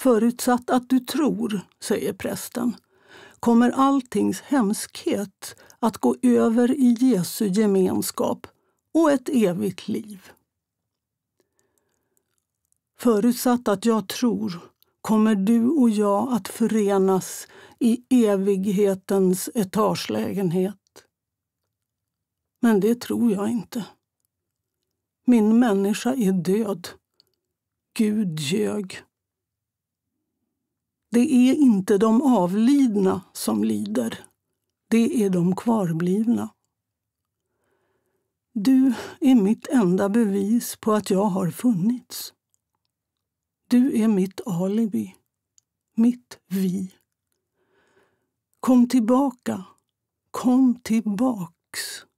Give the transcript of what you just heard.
Förutsatt att du tror, säger prästen, kommer alltings hemskhet att gå över i Jesu gemenskap och ett evigt liv. Förutsatt att jag tror kommer du och jag att förenas i evighetens etagelägenhet. Men det tror jag inte. Min människa är död. Gud ljög. Det är inte de avlidna som lider. Det är de kvarblivna. Du är mitt enda bevis på att jag har funnits. Du är mitt alibi, mitt vi. Kom tillbaka, kom tillbaks.